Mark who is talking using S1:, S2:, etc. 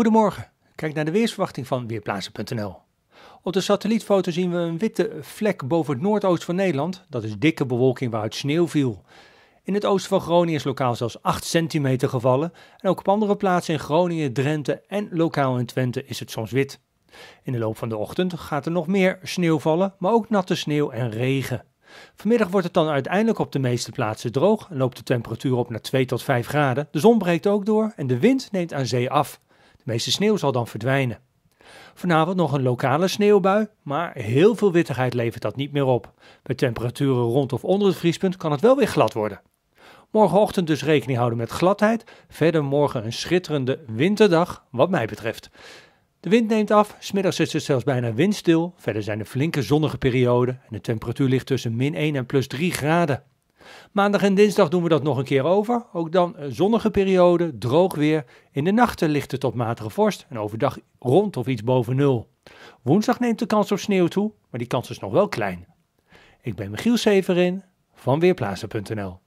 S1: Goedemorgen, kijk naar de weersverwachting van Weerplaatsen.nl. Op de satellietfoto zien we een witte vlek boven het noordoosten van Nederland. Dat is dikke bewolking waaruit sneeuw viel. In het oosten van Groningen is lokaal zelfs 8 centimeter gevallen. En ook op andere plaatsen in Groningen, Drenthe en lokaal in Twente is het soms wit. In de loop van de ochtend gaat er nog meer sneeuw vallen, maar ook natte sneeuw en regen. Vanmiddag wordt het dan uiteindelijk op de meeste plaatsen droog en loopt de temperatuur op naar 2 tot 5 graden. De zon breekt ook door en de wind neemt aan zee af meeste sneeuw zal dan verdwijnen. Vanavond nog een lokale sneeuwbui, maar heel veel wittigheid levert dat niet meer op. Bij temperaturen rond of onder het vriespunt kan het wel weer glad worden. Morgenochtend dus rekening houden met gladheid. Verder morgen een schitterende winterdag, wat mij betreft. De wind neemt af, smiddags is het zelfs bijna windstil. Verder zijn er flinke zonnige perioden en de temperatuur ligt tussen min 1 en plus 3 graden. Maandag en dinsdag doen we dat nog een keer over. Ook dan een zonnige periode, droog weer. In de nachten ligt het op matige vorst en overdag rond of iets boven nul. Woensdag neemt de kans op sneeuw toe, maar die kans is nog wel klein. Ik ben Michiel Severin van Weerplaatsen.nl